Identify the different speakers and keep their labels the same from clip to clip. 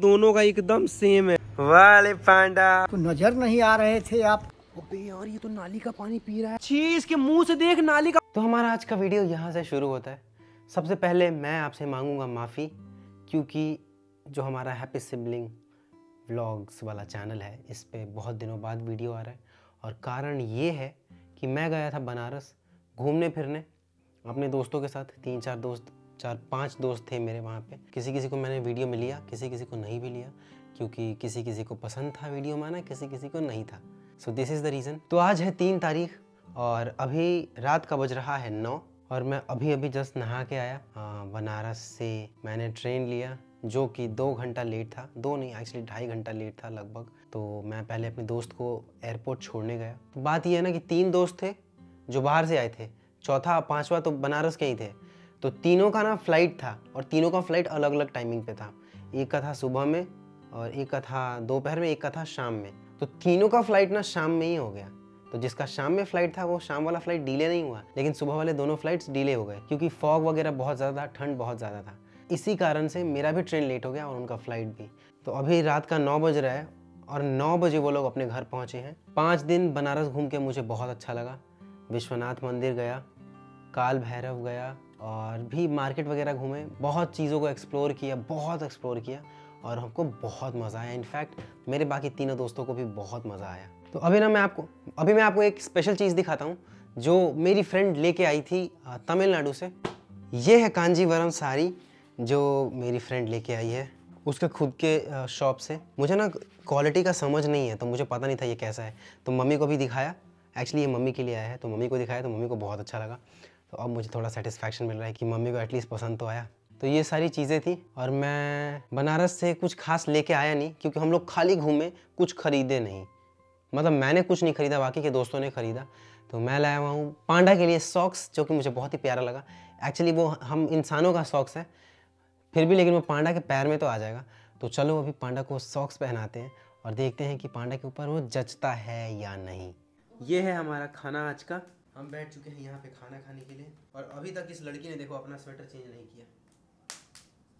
Speaker 1: दोनों का एकदम सेम है वाले पांडा तो नजर नहीं आ रहे थे आप अबे यार ये तो नाली का पानी पी रहा है छी इसके मुंह से देख नाली का तो हमारा आज का वीडियो यहाँ से शुरू होता है सबसे पहले मैं आपसे मांगूंगा माफ़ी क्योंकि जो हमारा हैप्पी सिबलिंग व्लॉग्स वाला चैनल है इस पर बहुत दिनों बाद वीडियो आ रहा है और कारण ये है कि मैं गया था बनारस घूमने फिरने अपने दोस्तों के साथ तीन चार दोस्त चार पांच दोस्त थे मेरे वहाँ पे किसी किसी को मैंने वीडियो में लिया किसी किसी को नहीं भी लिया क्योंकि किसी किसी को पसंद था वीडियो माना किसी किसी को नहीं था so this is the reason तो आज है तीन तारीख और अभी रात का बज रहा है नौ और मैं अभी अभी जस्ट नहा के आया बनारस से मैंने ट्रेन लिया जो कि दो घंटा लेट था दो नहीं एक्चुअली ढाई घंटा लेट था लगभग तो मैं पहले अपने दोस्त को एयरपोर्ट छोड़ने गया तो बात यह है ना कि तीन दोस्त थे जो बाहर से आए थे चौथा पांचवा तो बनारस के ही थे तो तीनों का ना फ्लाइट था और तीनों का फ्लाइट अलग अलग टाइमिंग पे था एक का था सुबह में और एक का था दोपहर में एक का था शाम में तो तीनों का फ्लाइट ना शाम में ही हो गया तो जिसका शाम में फ्लाइट था वो शाम वाला फ्लाइट डिले नहीं हुआ लेकिन सुबह वाले दोनों फ्लाइट्स डिले हो गए क्योंकि फॉग वगैरह बहुत ज़्यादा था ठंड बहुत ज़्यादा था इसी कारण से मेरा भी ट्रेन लेट हो गया और उनका फ्लाइट भी तो अभी रात का नौ बज रहा है और नौ बजे वो लोग अपने घर पहुँचे हैं पाँच दिन बनारस घूम के मुझे बहुत अच्छा लगा विश्वनाथ मंदिर गया काल भैरव गया और भी मार्केट वगैरह घूमे बहुत चीज़ों को एक्सप्लोर किया बहुत एक्सप्लोर किया और हमको बहुत मज़ा आया इनफैक्ट मेरे बाकी तीनों दोस्तों को भी बहुत मज़ा आया तो अभी ना मैं आपको अभी मैं आपको एक स्पेशल चीज़ दिखाता हूँ जो मेरी फ्रेंड लेके आई थी तमिलनाडु से ये है कांजीवरम साड़ी जो मेरी फ्रेंड लेके आई है उसके खुद के शॉप से मुझे ना क्वालिटी का समझ नहीं है तो मुझे पता नहीं था ये कैसा है तो मम्मी को भी दिखाया एक्चुअली ये मम्मी के लिए आया है तो मम्मी को दिखाया तो मम्मी को बहुत अच्छा लगा तो अब मुझे थोड़ा सेटिस्फैक्शन मिल रहा है कि मम्मी को एटलीस्ट पसंद तो आया तो ये सारी चीज़ें थी और मैं बनारस से कुछ खास लेके आया नहीं क्योंकि हम लोग खाली घूमे कुछ खरीदे नहीं मतलब मैंने कुछ नहीं खरीदा बाकी के दोस्तों ने खरीदा तो मैं लाया हुआ हूँ पांडा के लिए सॉक्स जो कि मुझे बहुत ही प्यारा लगा एक्चुअली वो हम इंसानों का सॉक्स है फिर भी लेकिन वो पांडा के पैर में तो आ जाएगा तो चलो अभी पांडा को सॉक्स पहनाते हैं और देखते हैं कि पांडा के ऊपर वो जचता है या नहीं ये है हमारा खाना आज का हम बैठ चुके हैं यहाँ पे खाना खाने के लिए और अभी तक इस लड़की ने देखो अपना स्वेटर चेंज नहीं किया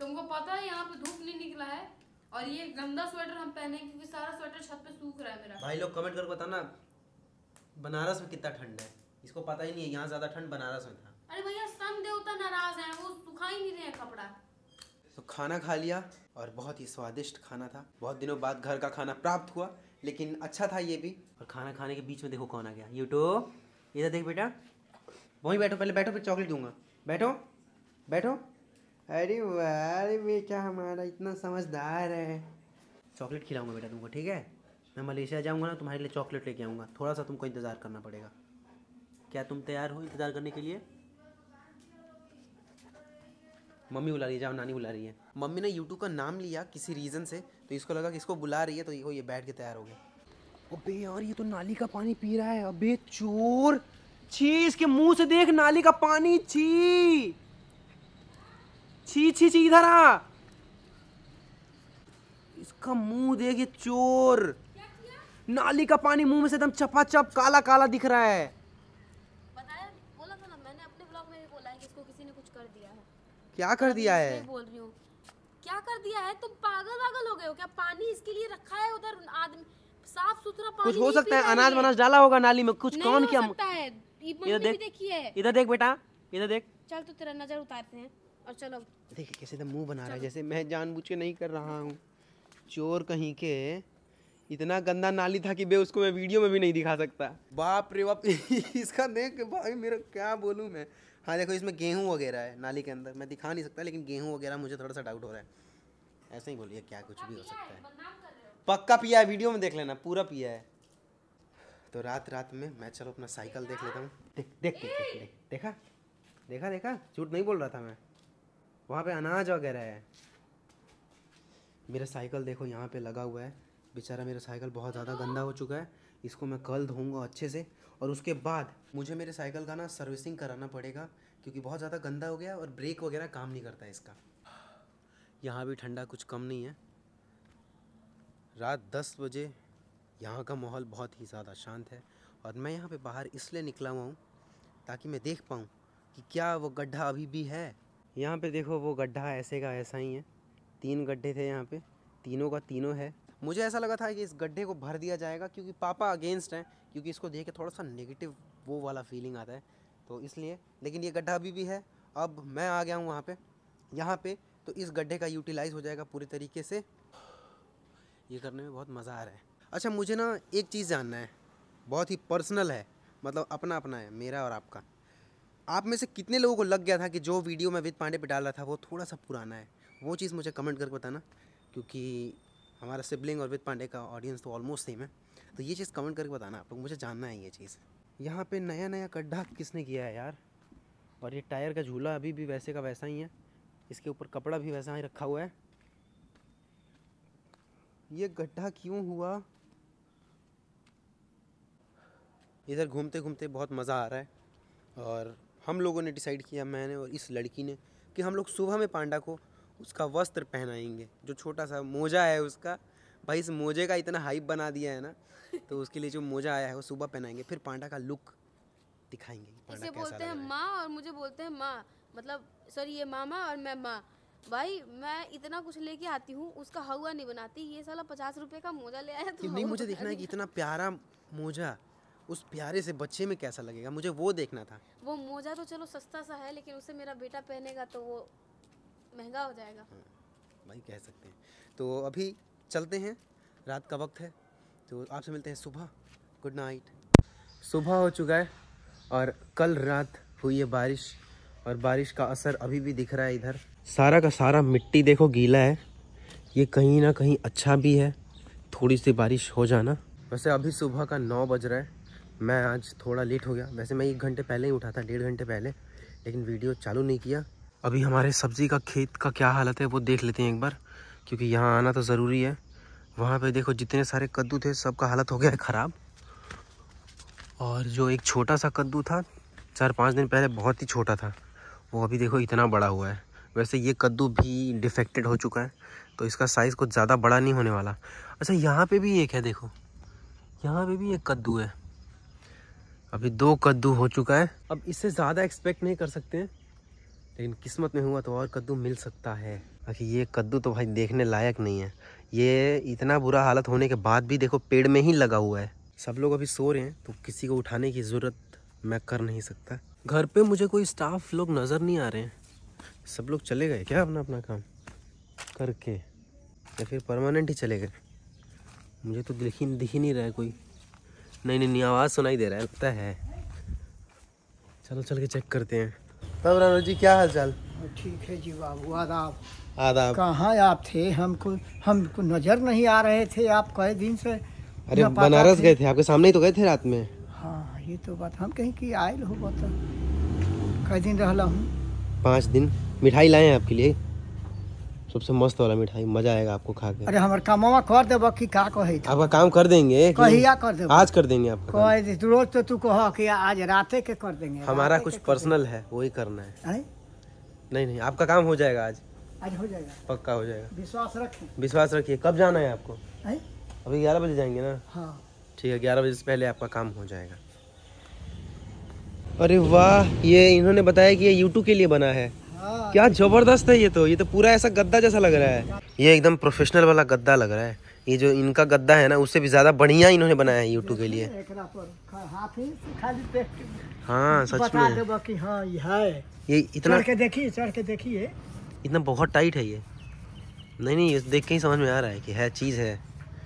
Speaker 1: तुमको पता है यहाँ पे धूप नहीं निकला है और ये गंदा स्वेटर हम पहने क्योंकि सारा स्वेटर छत पे सूख रहा है मेरा भाई लोग कमेंट करके बताना बनारस में कितना ठंड है इसको पता ही नहीं है यहाँ ज्यादा ठंड बनारस में था अरे भैया सन देवता नाराज है वो सुखा ही नहीं रहे कपड़ा तो खाना खा लिया और बहुत ही स्वादिष्ट खाना था बहुत दिनों बाद घर का खाना प्राप्त हुआ लेकिन अच्छा था ये भी और खाना खाने के बीच में देखो कौन आ गया यूट्यूब इधर देख बेटा वहीं बैठो पहले बैठो फिर चॉकलेट दूंगा बैठो बैठो अरे वाह बेटा हमारा इतना समझदार है चॉकलेट खिलाऊंगा बेटा तुमको ठीक है मैं मलेशिया जाऊंगा ना तुम्हारे लिए चॉकलेट लेके आऊँगा थोड़ा सा तुमको इंतज़ार करना पड़ेगा क्या तुम तैयार हो इंतज़ार करने के लिए मम्मी बुला रही है जाओ नानी बुला रही है मम्मी ने यूट्यूब का नाम लिया किसी रीज़न से तो इसको लगा कि इसको बुला रही है तो ये बैठ के तैयार हो गया अबे यार ये तो नाली का पानी पी रहा है अबे चोर छी इसके मुंह से देख नाली का पानी छी छी छी छी इधर आ इसका मुंह ये चोर नाली का पानी मुंह में से एकदम चपा चप काला काला दिख रहा है कुछ कर दिया है क्या कर दिया है बोल रही हूँ क्या कर दिया है तुम पागल पागल हो गए हो क्या पानी इसके लिए रखा है उधर आदमी साफ सुथरा कुछ हो सकता है अनाज वनाज डाला होगा नाली में कुछ कौन क्या इधर देख इधर देख बेटा इधर देख चल तो तेरा नजर उतारते हैं और चलो देखिए कैसे तो मुंह बना रहा है जैसे मैं जानबूझ के नहीं कर रहा हूँ चोर कहीं के इतना गंदा नाली था कि बे उसको मैं वीडियो में भी नहीं दिखा सकता बाप रे बाप इसका देख भाई मेरा क्या बोलूँ मैं हाँ देखो इसमें गेहूँ वगैरह है नाली के अंदर मैं दिखा नहीं सकता लेकिन गेहूँ वगैरह मुझे थोड़ा सा डाउट हो रहा है ऐसे ही बोलिए क्या कुछ भी हो सकता है पक्का पिया है वीडियो में देख लेना पूरा पिया है तो रात रात में मैं चलो अपना साइकिल देख लेता हूँ देख देख देख, देख, देखा देखा देखा झूठ नहीं बोल रहा था मैं वहाँ पे अनाज वगैरह है मेरा साइकिल देखो यहाँ पे लगा हुआ है बेचारा मेरा साइकिल बहुत ज़्यादा गंदा हो चुका है इसको मैं कल धोऊंगा अच्छे से और उसके बाद मुझे मेरे साइकिल का ना सर्विसिंग कराना पड़ेगा क्योंकि बहुत ज़्यादा गंदा हो गया और ब्रेक वगैरह काम नहीं करता इसका यहाँ भी ठंडा कुछ कम नहीं है रात दस बजे यहाँ का माहौल बहुत ही ज़्यादा शांत है और मैं यहाँ पे बाहर इसलिए निकला हुआ हूँ ताकि मैं देख पाऊँ कि क्या वो गड्ढा अभी भी है यहाँ पे देखो वो गड्ढा ऐसे का ऐसा ही है तीन गड्ढे थे यहाँ पे तीनों का तीनों है मुझे ऐसा लगा था कि इस गड्ढे को भर दिया जाएगा क्योंकि पापा अगेंस्ट हैं क्योंकि इसको देख के थोड़ा सा नेगेटिव वो वाला फीलिंग आता है तो इसलिए लेकिन ये गड्ढा अभी भी है अब मैं आ गया हूँ वहाँ पर यहाँ पर तो इस गड्ढे का यूटिलाइज़ हो जाएगा पूरे तरीके से ये करने में बहुत मज़ा आ रहा है अच्छा मुझे ना एक चीज़ जानना है बहुत ही पर्सनल है मतलब अपना अपना है मेरा और आपका आप में से कितने लोगों को लग गया था कि जो वीडियो मैं विद पांडे पे डाल रहा था वो थोड़ा सा पुराना है वो चीज़ मुझे कमेंट करके बताना क्योंकि हमारा सिबलिंग और विद पांडे का ऑडियंस तो ऑलमोस्ट सेम है तो ये चीज़ कमेंट करके बताना आप लोग मुझे जानना है ये चीज़ यहाँ पे नया नया गड्ढा किसने किया है यार और ये टायर का झूला अभी भी वैसे का वैसा ही है इसके ऊपर कपड़ा भी वैसा ही रखा हुआ है ये गड्ढा क्यों हुआ इधर घूमते घूमते बहुत मज़ा आ रहा है और हम लोगों ने डिसाइड किया मैंने और इस लड़की ने कि हम लोग सुबह में पांडा को उसका वस्त्र पहनाएंगे जो छोटा सा मोजा है उसका भाई इस मोजे का इतना हाइप बना दिया है ना तो उसके लिए जो मोजा आया है वो सुबह पहनाएंगे फिर पांडा का लुक दिखाएंगे इसे बोलते हैं माँ और मुझे बोलते हैं माँ मतलब सॉरी ये मामा और मैं माँ भाई मैं इतना कुछ लेके आती हूँ उसका हवा नहीं बनाती ये साला पचास रुपए का मोजा ले आया तो नहीं मुझे देखना है कि इतना प्यारा मोजा उस प्यारे से बच्चे में कैसा लगेगा मुझे वो देखना था वो मोजा तो चलो सस्ता सा है लेकिन उसे मेरा बेटा पहनेगा तो वो महंगा हो जाएगा हाँ, भाई कह सकते हैं तो अभी चलते हैं रात का वक्त है तो आपसे मिलते हैं सुबह गुड नाइट सुबह हो चुका है और कल रात हुई है बारिश और बारिश का असर अभी भी दिख रहा है इधर सारा का सारा मिट्टी देखो गीला है ये कहीं ना कहीं अच्छा भी है थोड़ी सी बारिश हो जाना वैसे अभी सुबह का नौ बज रहा है मैं आज थोड़ा लेट हो गया वैसे मैं एक घंटे पहले ही उठा था डेढ़ घंटे पहले लेकिन वीडियो चालू नहीं किया अभी हमारे सब्ज़ी का खेत का क्या हालत है वो देख लेते हैं एक बार क्योंकि यहाँ आना तो ज़रूरी है वहाँ पे देखो जितने सारे कद्दू थे सबका हालत हो गया है ख़राब और जो एक छोटा सा कद्दू था चार पाँच दिन पहले बहुत ही छोटा था वो अभी देखो इतना बड़ा हुआ है वैसे ये कद्दू भी डिफेक्टेड हो चुका है तो इसका साइज़ कुछ ज़्यादा बड़ा नहीं होने वाला अच्छा यहाँ पे भी एक है देखो यहाँ पे भी एक कद्दू है अभी दो कद्दू हो चुका है अब इससे ज़्यादा एक्सपेक्ट नहीं कर सकते लेकिन किस्मत में हुआ तो और कद्दू मिल सकता है बाकी ये कद्दू तो भाई देखने लायक नहीं है ये इतना बुरा हालत होने के बाद भी देखो पेड़ में ही लगा हुआ है सब लोग अभी सो रहे हैं तो किसी को उठाने की ज़रूरत मैं कर नहीं सकता घर पे मुझे कोई स्टाफ लोग नज़र नहीं आ रहे हैं सब लोग चले गए क्या अपना अपना काम करके या फिर परमानेंट ही चले गए मुझे तो दिख ही दिख ही नहीं रहा है कोई नहीं नहीं नहीं आवाज़ सुनाई दे रहा है लगता है चलो चल के चेक करते हैं तब रानो जी क्या हाल चाल ठीक है जी बाबू आदाब आदाब कहाँ आप थे हमको हमको नज़र नहीं आ रहे थे आप कई दिन से अरे बनारस गए थे आपके सामने ही तो गए थे रात में ये तो बात हम कहीं की आयल हो बात कई दिन रहला हूँ पाँच दिन मिठाई लाए हैं आपके लिए सबसे मस्त वाला मिठाई मजा आएगा आपको खा के अरे हमारे कामवा कर देब कि का कहे आपका काम कर देंगे कहिया कर देब आज कर देंगे आपका रोज तो तू कह कि आज रात के कर देंगे हमारा कुछ पर्सनल है वही करना है नहीं नहीं आपका काम हो जाएगा आज आज हो जाएगा पक्का हो जाएगा विश्वास रखिए विश्वास रखिए कब जाना है आपको अभी ग्यारह बजे जाएंगे ना हाँ ठीक है ग्यारह बजे से पहले आपका काम हो जाएगा अरे वाह ये इन्होंने बताया कि ये यूट्यूब के लिए बना है हाँ। क्या जबरदस्त है ये तो ये तो पूरा ऐसा गद्दा जैसा लग रहा है ये एकदम प्रोफेशनल वाला गद्दा लग रहा है ये जो इनका गद्दा है ना उससे भी ज्यादा बढ़िया इन्होंने बनाया है यूट्यूब के लिए हाँ सच में हाँ ये, इतना देखिए चढ़ के देखिए इतना बहुत टाइट है ये नहीं नहीं ये देख के ही समझ में आ रहा है की है चीज है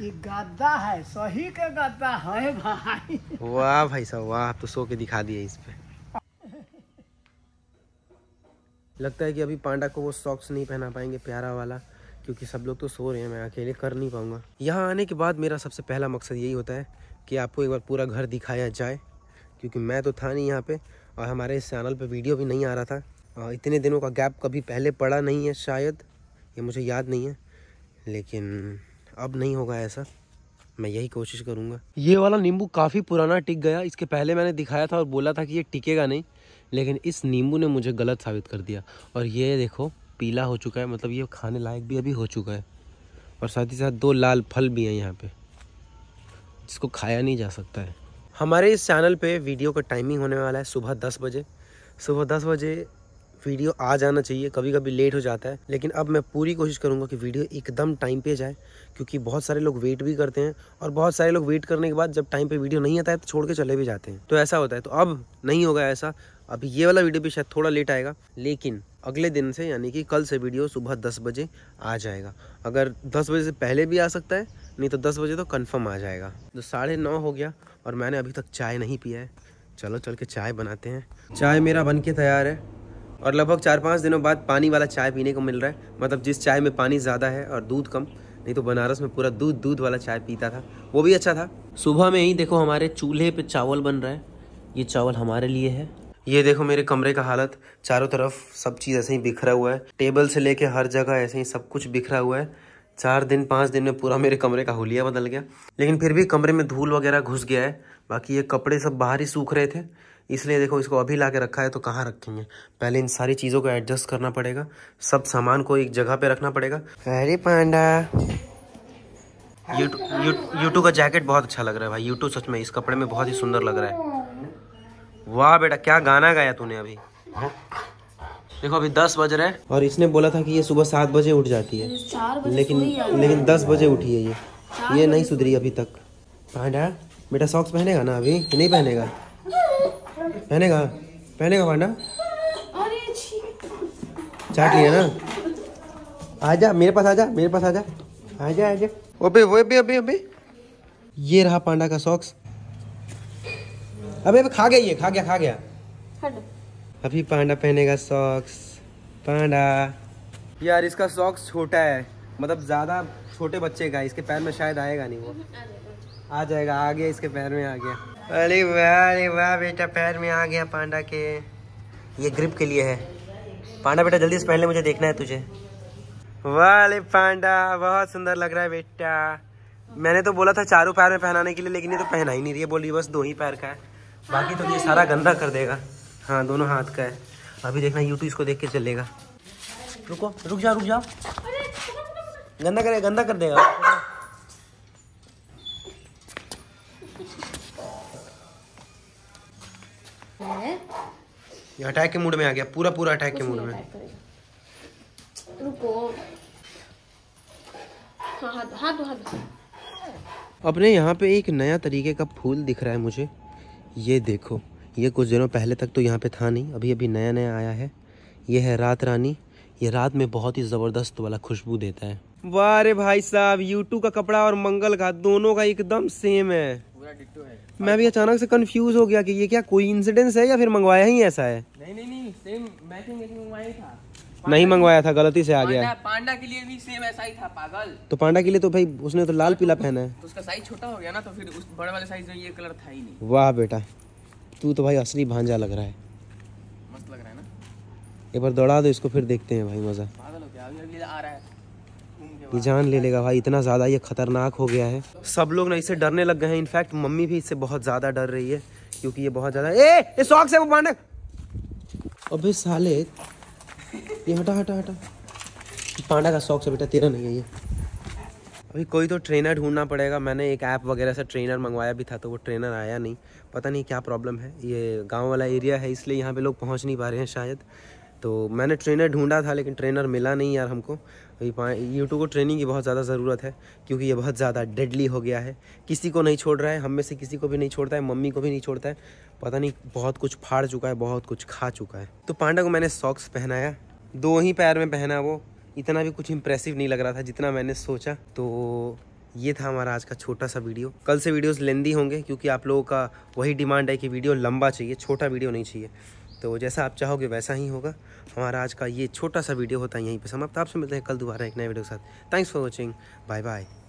Speaker 1: गद्दा है सही का गद्दा है भाई वाह भाई साहब वाह तो सो के दिखा दिए इस पे लगता है कि अभी पांडा को वो सॉक्स नहीं पहना पाएंगे प्यारा वाला क्योंकि सब लोग तो सो रहे हैं मैं अकेले कर नहीं पाऊँगा यहाँ आने के बाद मेरा सबसे पहला मकसद यही होता है कि आपको एक बार पूरा घर दिखाया जाए क्योंकि मैं तो था नहीं यहाँ पे और हमारे इस चैनल पे वीडियो भी नहीं आ रहा था इतने दिनों का गैप कभी पहले पड़ा नहीं है शायद ये मुझे याद नहीं है लेकिन अब नहीं होगा ऐसा मैं यही कोशिश करूँगा ये वाला नींबू काफ़ी पुराना टिक गया इसके पहले मैंने दिखाया था और बोला था कि ये टिकेगा नहीं लेकिन इस नींबू ने मुझे गलत साबित कर दिया और ये देखो पीला हो चुका है मतलब ये खाने लायक भी अभी हो चुका है और साथ ही साथ दो लाल फल भी हैं यहाँ पे जिसको खाया नहीं जा सकता है हमारे इस चैनल पे वीडियो का टाइमिंग होने वाला है सुबह दस बजे सुबह दस बजे वीडियो आ जाना चाहिए कभी कभी लेट हो जाता है लेकिन अब मैं पूरी कोशिश करूँगा कि वीडियो एकदम टाइम पे जाए क्योंकि बहुत सारे लोग वेट भी करते हैं और बहुत सारे लोग वेट करने के बाद जब टाइम पे वीडियो नहीं आता है तो छोड़ के चले भी जाते हैं तो ऐसा होता है तो अब नहीं होगा ऐसा अभी ये वाला वीडियो भी शायद थोड़ा लेट आएगा लेकिन अगले दिन से यानी कि कल से वीडियो सुबह दस बजे आ जाएगा अगर दस बजे से पहले भी आ सकता है नहीं तो दस बजे तो कंफर्म आ जाएगा तो साढ़े नौ हो गया और मैंने अभी तक चाय नहीं पिया है चलो चल के चाय बनाते हैं चाय मेरा बन के तैयार है और लगभग चार पाँच दिनों बाद पानी वाला चाय पीने को मिल रहा है मतलब जिस चाय में पानी ज़्यादा है और दूध कम नहीं तो बनारस में पूरा दूध दूध वाला चाय पीता था वो भी अच्छा था सुबह में ही देखो हमारे चूल्हे पे चावल बन रहा है ये चावल हमारे लिए है ये देखो मेरे कमरे का हालत चारों तरफ सब चीज़ ऐसे ही बिखरा हुआ है टेबल से लेके हर जगह ऐसे ही सब कुछ बिखरा हुआ है चार दिन पाँच दिन में पूरा मेरे कमरे का होलिया बदल गया लेकिन फिर भी कमरे में धूल वगैरह घुस गया है बाकी ये कपड़े सब बाहर ही सूख रहे थे इसलिए देखो इसको अभी ला रखा है तो कहाँ रखेंगे पहले इन सारी चीज़ों को एडजस्ट करना पड़ेगा सब सामान को एक जगह पे रखना पड़ेगा हरी पांडा यूटू यूटू का जैकेट बहुत अच्छा लग रहा है भाई यूटू सच में इस कपड़े में बहुत ही सुंदर लग रहा है वाह बेटा क्या गाना गाया तूने अभी देखो अभी दस बज रहे हैं और इसने बोला था कि ये सुबह सात बजे उठ जाती है लेकिन लेकिन दस बजे उठी है ये ये नहीं सुधरी अभी तक पांडा बेटा सॉक्स पहनेगा ना अभी नहीं पहनेगा पहनेगा पहनेगा पांडा चाट लिया ना आजा मेरे पास आजा मेरे पास आजा आजा आजा वो ओबे अभी अभी ये रहा पांडा का सॉक्स अबे अबे खा गया ये खा गया खा गया अभी पांडा पहनेगा सॉक्स पांडा यार इसका सॉक्स छोटा है मतलब ज्यादा छोटे बच्चे का इसके पैर में शायद आएगा नहीं वो आ जाएगा आ गया इसके पैर में आ गया अरे वाह अरे वाह बेटा पैर में आ गया पांडा के ये ग्रिप के लिए है पांडा बेटा जल्दी से पहले मुझे देखना है तुझे वाह अरे पांडा बहुत सुंदर लग रहा है बेटा मैंने तो बोला था चारों पैर में पहनाने के लिए लेकिन ये तो पहना ही नहीं रही है बोली बस दो ही पैर का है बाकी तो ये सारा गंदा कर देगा हाँ दोनों हाथ का है अभी देखना यूट्यूब इसको देख के चलेगा रुको रुक जाओ रुक जाओ गंदा करे गंदा कर देगा ये अटैक के मूड में आ गया पूरा पूरा अटैक के मूड में रुको हाँ, हाँ, हाँ, अपने यहाँ पे एक नया तरीके का फूल दिख रहा है मुझे ये देखो ये कुछ दिनों पहले तक तो यहाँ पे था नहीं अभी अभी नया नया आया है ये है रात रानी ये रात में बहुत ही ज़बरदस्त वाला खुशबू देता है वाह रे भाई साहब यूटू का कपड़ा और मंगल का दोनों का एकदम सेम है है मैं भी अचानक से कंफ्यूज हो गया कि ये क्या कोई इंसिडेंस है या फिर मंगवाया ही ऐसा है नहीं नहीं नहीं सेम मैचिंग मंगवाया था नहीं मंगवाया था गलती से आ गया पांडा के लिए भी सेम ऐसा ही था पागल तो पांडा के लिए तो भाई उसने तो लाल पीला पहना है तो उसका साइज छोटा हो गया ना तो फिर उस बड़े वाले साइज में ये कलर था ही नहीं वाह बेटा तू तो भाई असली भांजा लग रहा है मस्त लग रहा है ना एक बार दौड़ा दो इसको फिर देखते हैं भाई मजा पागल हो गया अभी आ रहा है ये जान ले लेगा भाई इतना ज़्यादा ये खतरनाक हो गया है सब लोग ना इसे डरने लग गए हैं इनफैक्ट मम्मी भी इससे बहुत ज़्यादा डर रही है क्योंकि ये बहुत ज़्यादा ए, ये शौक से वो पांडा अबे साले ये हटा हटा हटा पांडा का शौक से बेटा तेरा नहीं है ये अभी कोई तो ट्रेनर ढूंढना पड़ेगा मैंने एक ऐप वगैरह से ट्रेनर मंगवाया भी था तो वो ट्रेनर आया नहीं पता नहीं क्या प्रॉब्लम है ये गांव वाला एरिया है इसलिए यहाँ पे लोग पहुँच नहीं पा रहे हैं शायद तो मैंने ट्रेनर ढूंढा था लेकिन ट्रेनर मिला नहीं यार हमको यूट्यूब को ट्रेनिंग की बहुत ज़्यादा ज़रूरत है क्योंकि ये बहुत ज़्यादा डेडली हो गया है किसी को नहीं छोड़ रहा है हम में से किसी को भी नहीं छोड़ता है मम्मी को भी नहीं छोड़ता है पता नहीं बहुत कुछ फाड़ चुका है बहुत कुछ खा चुका है तो पांडा को मैंने सॉक्स पहनाया दो ही पैर में पहना वो इतना भी कुछ इम्प्रेसिव नहीं लग रहा था जितना मैंने सोचा तो ये था हमारा आज का छोटा सा वीडियो कल से वीडियोस लेंदी होंगे क्योंकि आप लोगों का वही डिमांड है कि वीडियो लंबा चाहिए छोटा वीडियो नहीं चाहिए तो जैसा आप चाहोगे वैसा ही होगा हमारा आज का ये छोटा सा वीडियो होता है यहीं पर समाप्त आपसे मिलते हैं कल दोबारा एक नए वीडियो के साथ thanks for watching bye bye